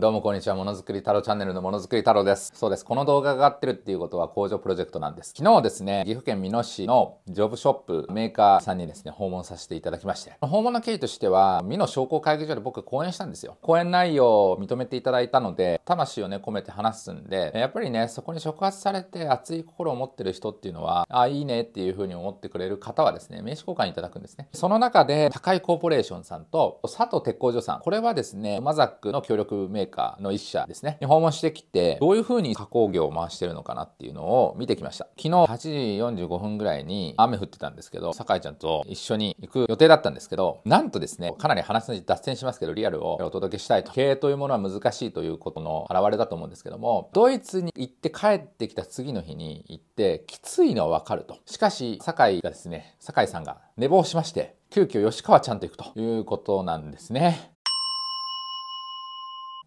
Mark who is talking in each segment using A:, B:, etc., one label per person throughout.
A: どうもこんにちは。ものづくり太郎チャンネルのものづくり太郎です。そうです。この動画が上がってるっていうことは工場プロジェクトなんです。昨日ですね、岐阜県美濃市のジョブショップメーカーさんにですね、訪問させていただきまして、訪問の経緯としては、美濃商工会議所で僕講演したんですよ。講演内容を認めていただいたので、魂をね、込めて話すんで、やっぱりね、そこに触発されて熱い心を持ってる人っていうのは、あ、いいねっていうふうに思ってくれる方はですね、名刺交換いただくんですね。その中で、高井コーポレーションさんと佐藤鉄工所さん、これはですね、マザックの協力メーカーーカーの一社ですね、に訪問してきて、どういう風に加工業を回してるのかなっていうのを見てきました。昨日8時45分ぐらいに雨降ってたんですけど、酒井ちゃんと一緒に行く予定だったんですけど、なんとですね、かなり話の脱線しますけど、リアルをお届けしたいと。経営というものは難しいということの表れだと思うんですけども、ドイツに行って帰ってきた次の日に行って、きついのはわかると。しかし、酒井がですね、酒井さんが寝坊しまして、急遽吉川ちゃんと行くということなんですね。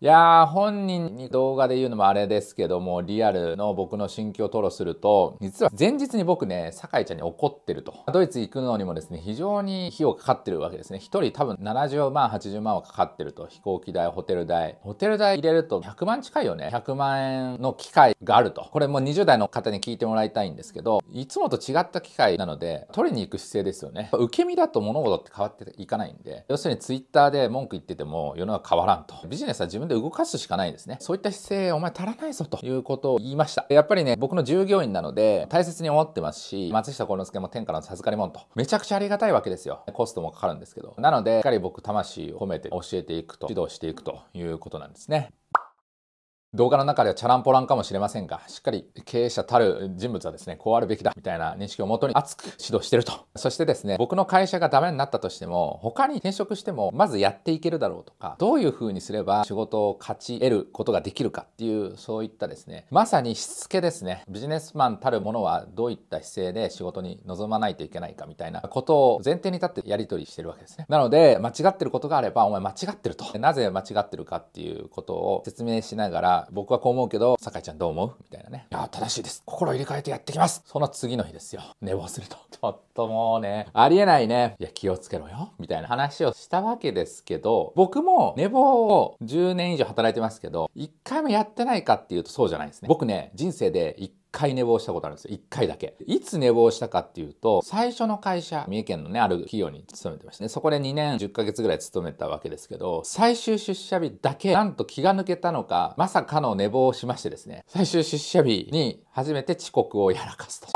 A: いやー、本人に動画で言うのもあれですけども、リアルの僕の心境を吐露すると、実は前日に僕ね、酒井ちゃんに怒ってると。ドイツ行くのにもですね、非常に費用かかってるわけですね。一人多分70万、80万はかかってると。飛行機代、ホテル代。ホテル代入れると100万近いよね。100万円の機会があると。これもう20代の方に聞いてもらいたいんですけど、いつもと違った機会なので、取りに行く姿勢ですよね。受け身だと物事って変わっていかないんで、要するにツイッターで文句言ってても世の中変わらんと。ビジネスは自分で動かすしかないですね。そういった姿勢、お前足らないぞということを言いました。やっぱりね、僕の従業員なので、大切に思ってますし、松下幸之助も天下の授かりもんと、めちゃくちゃありがたいわけですよ。コストもかかるんですけど。なので、しっかり僕、魂を込めて教えていくと、指導していくということなんですね。動画の中ではチャランポランかもしれませんが、しっかり経営者たる人物はですね、こうあるべきだみたいな認識をもとに熱く指導してると。そしてですね、僕の会社がダメになったとしても、他に転職してもまずやっていけるだろうとか、どういうふうにすれば仕事を勝ち得ることができるかっていう、そういったですね、まさにしつけですね。ビジネスマンたるものはどういった姿勢で仕事に臨まないといけないかみたいなことを前提に立ってやり取りしてるわけですね。なので、間違ってることがあれば、お前間違ってると。なぜ間違ってるかっていうことを説明しながら、僕はこう思うけど、酒井ちゃんどう思うみたいなね。いや、正しいです。心入れ替えてやってきます。その次の日ですよ。寝坊すると。ちょっともうね、ありえないね。いや、気をつけろよ。みたいな話をしたわけですけど、僕も寝坊を10年以上働いてますけど、一回もやってないかっていうとそうじゃないんですね。僕ね、人生で一回寝坊したことあるんですよ。一回だけ。いつ寝坊したかっていうと、最初の会社、三重県のね、ある企業に勤めてましたね。そこで2年10ヶ月ぐらい勤めたわけですけど、最終出社日だけ、なんと気が抜けたのか、まさかの寝坊をしましてですね、最終出社日に初めて遅刻をやらかすと。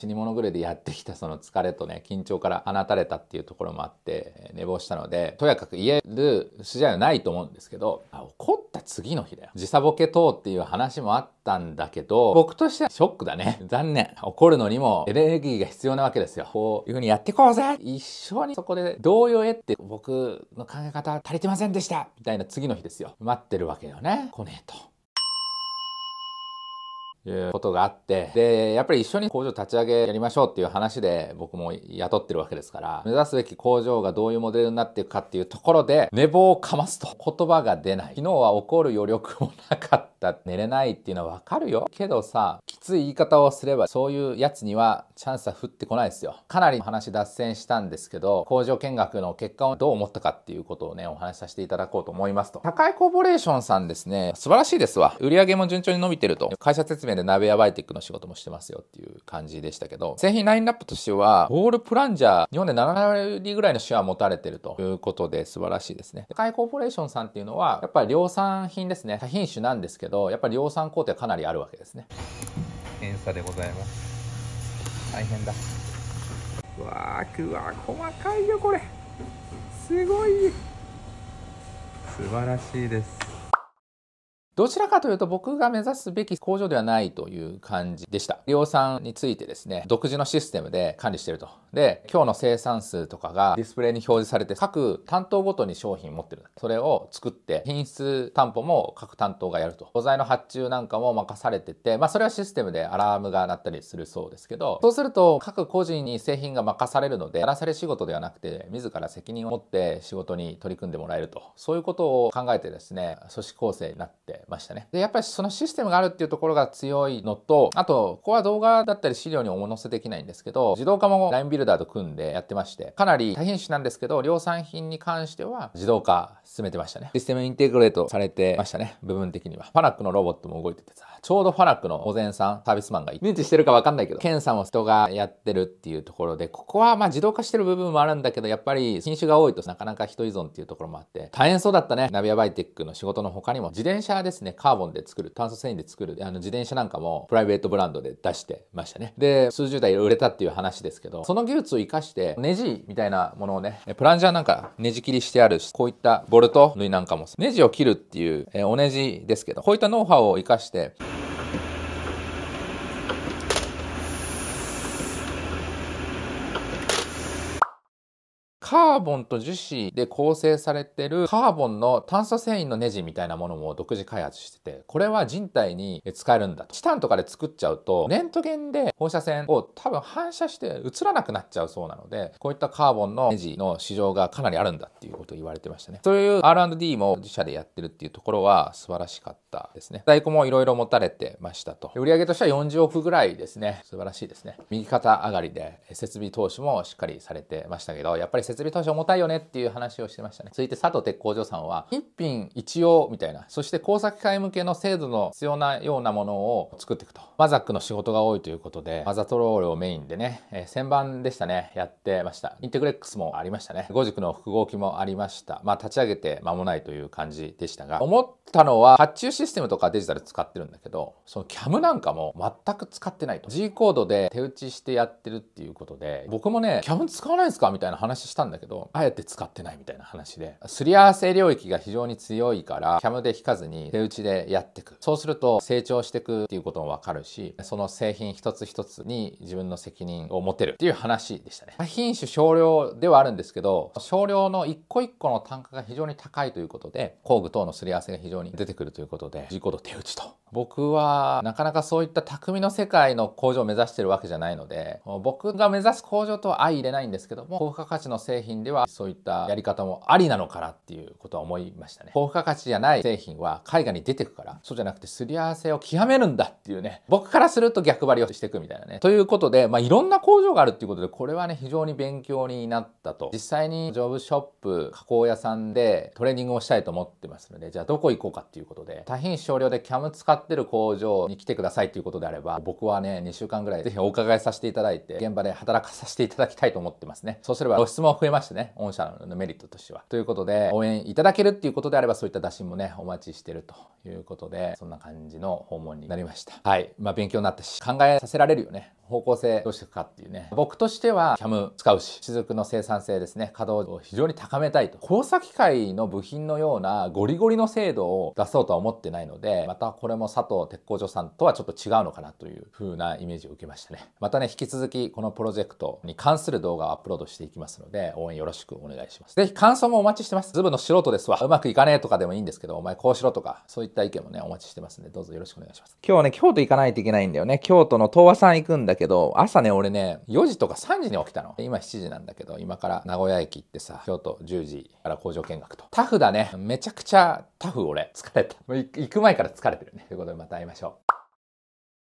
A: 死に物狂いでやってきたその疲れとね、緊張から放たれたっていうところもあって、寝坊したので、とやかく言える筋合いはないと思うんですけど、あ怒った次の日だよ。時差ボケ等っていう話もあったんだけど、僕としてはショックだね。残念。怒るのにもエネルギーが必要なわけですよ。こういう風にやっていこうぜ一緒にそこで同様へって僕の考え方足りてませんでしたみたいな次の日ですよ。待ってるわけよね。来ねえと。いうことがあって、で、やっぱり一緒に工場立ち上げやりましょうっていう話で僕も雇ってるわけですから、目指すべき工場がどういうモデルになっていくかっていうところで、寝坊をかますと言葉が出ない。昨日は怒る余力もなかった。寝れないっていうのはわかるよ。けどさ、きつい言い方をすれば、そういうやつにはチャンスは降ってこないですよ。かなり話脱線したんですけど、工場見学の結果をどう思ったかっていうことをね、お話しさせていただこうと思いますと。高井コーポレーションさんですね、素晴らしいですわ。売上も順調に伸びてると。会社説明で鍋屋バイテックの仕事もしてますよっていう感じでしたけど、製品ラインナップとしては、ボールプランジャー、日本で7割ぐらいのシェア持たれてるということで素晴らしいですね。海コーポレーションさんっていうのは、やっぱり量産品ですね。多品種なんですけど、やっぱり量産工程かなりあるわけですね。検査でございます。大変だ。うわー、くわ細かいよ、これ。すごい。素晴らしいです。どちらかというと僕が目指すべき工場ではないという感じでした。量産についてですね、独自のシステムで管理してると。で、今日の生産数とかがディスプレイに表示されて、各担当ごとに商品持ってる。それを作って、品質担保も各担当がやると。素材の発注なんかも任されてて、まあそれはシステムでアラームが鳴ったりするそうですけど、そうすると各個人に製品が任されるので、やらされ仕事ではなくて、自ら責任を持って仕事に取り組んでもらえると。そういうことを考えてですね、組織構成になってましたね。で、やっぱりそのシステムがあるっていうところが強いのと、あと、ここは動画だったり資料にお載せできないんですけど、自動化も LINE ビルダーと組んでやってまして、かなり多品種なんですけど、量産品に関しては自動化進めてましたね。システムインテグレートされてましたね。部分的には。ファナックのロボットも動いててさ、ちょうどファナックの保全さん、サービスマンが認知してるかわかんないけど、検査も人がやってるっていうところで、ここはまあ自動化してる部分もあるんだけど、やっぱり品種が多いとなかなか人依存っていうところもあって、大変そうだったね。ナビアバイテックの仕事の他にも、自転車ですですね、カーボンで作る、炭素繊維で作る、あの自転車なんかもプライベートブランドで出してましたね。で、数十台売れたっていう話ですけど、その技術を活かして、ネジみたいなものをね、プランジャーなんかネジ切りしてあるし、こういったボルト類なんかも、ネジを切るっていう、えおネジですけど、こういったノウハウを活かして、カーボンと樹脂で構成されてるカーボンの炭素繊維のネジみたいなものも独自開発してて、これは人体に使えるんだと。チタンとかで作っちゃうと、レントゲンで放射線を多分反射して映らなくなっちゃうそうなので、こういったカーボンのネジの市場がかなりあるんだっていうことを言われてましたね。そういう R&D も自社でやってるっていうところは素晴らしかったですね。在庫もいろいろ持たれてましたと。売上としては40億ぐらいですね。素晴らしいですね。右肩上がりで設備投資もしっかりされてましたけど、やっぱり設設備投資重たいよねっていう話をしてましたね。続いて佐藤鉄工所さんは、一品一用みたいな、そして工作械向けの制度の必要なようなものを作っていくと。マザックの仕事が多いということで、マザトロールをメインでね、えー、旋盤でしたね、やってました。インテグレックスもありましたね。五軸の複合機もありました。まあ、立ち上げて間もないという感じでしたが、思ったのは、発注システムとかデジタル使ってるんだけど、その CAM なんかも全く使ってないと。G コードで手打ちしてやってるっていうことで、僕もね、CAM 使わないんですかみたいな話したんんだけど、あえて使ってないみたいな話で、すり合わせ領域が非常に強いから、キャムで引かずに手打ちでやっていく。そうすると成長していくっていうこともわかるし、その製品一つ一つに自分の責任を持てるっていう話でしたね。品種少量ではあるんですけど、少量の一個一個の単価が非常に高いということで、工具等のすり合わせが非常に出てくるということで、自己と手打ちと。僕はなかなかそういった匠の世界の工場を目指してるわけじゃないので、僕が目指す工場とは相入れないんですけども、高付加価値の製製品ではそういったやり方もありなのかなっていうことは思いましたね。高付加価値じゃない製品は海外に出てくから、そうじゃなくてすり合わせを極めるんだっていうね、僕からすると逆張りをしていくみたいなね。ということで、まあ、いろんな工場があるっていうことで、これはね、非常に勉強になったと。実際にジョブショップ、加工屋さんでトレーニングをしたいと思ってますので、じゃあどこ行こうかっていうことで、多品少量で CAM 使ってる工場に来てくださいっていうことであれば、僕はね、2週間ぐらいぜひお伺いさせていただいて、現場で働かさせていただきたいと思ってますね。そうすれば露出も増ええましたね。御社のメリットとしては。ということで、応援いただけるっていうことであれば、そういった打診もね、お待ちしてるということで、そんな感じの訪問になりました。はい。まあ、勉強になったし、考えさせられるよね。方向性どうしていくかっていうね。僕としては CAM 使うし、雫の生産性ですね、稼働を非常に高めたいと。工作機械の部品のようなゴリゴリの精度を出そうとは思ってないので、またこれも佐藤鉄工所さんとはちょっと違うのかなという風なイメージを受けましたね。またね、引き続きこのプロジェクトに関する動画をアップロードしていきますので、応援よろしくお願いします。ぜひ感想もお待ちしてます。ズブの素人ですわ。うまくいかねえとかでもいいんですけど、お前こうしろとか、そういった意見もね、お待ちしてますんで、どうぞよろしくお願いします。今日ね、京都行かないといけないんだよね。京都の東和さん行くんだけど、朝ね、俺ね、4時とか3時に起きたの。今7時なんだけど、今から名古屋駅行ってさ、京都10時から工場見学と。タフだね。めちゃくちゃタフ俺。疲れた。行く前から疲れてるね。ということでまた会いましょう。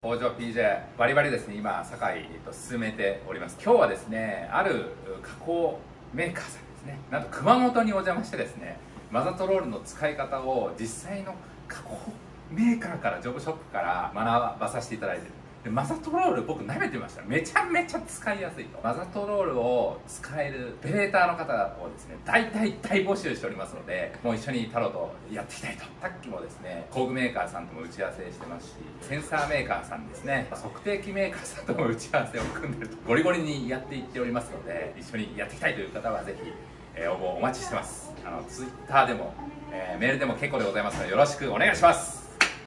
A: 工場 PJ バリバリですね今堺、えっと、進めております今日はですねある加工メーカーさんですねなんと熊本にお邪魔してですねマザトロールの使い方を実際の加工メーカーからジョブショップから学ばさせていただいてるでマザトロール僕舐めてましためちゃめちゃ使いやすいとマザトロールを使えるオペレーターの方をですね大体大募集しておりますのでもう一緒に太郎とやっていきたいとさっきもですね工具メーカーさんとも打ち合わせしてますしセンサーメーカーさんですね測定器メーカーさんとも打ち合わせを組んでるとゴリゴリにやっていっておりますので一緒にやっていきたいという方はぜひ、え応募お待ちしてますあの Twitter でも、えー、メールでも結構でございますのでよろしくお願いします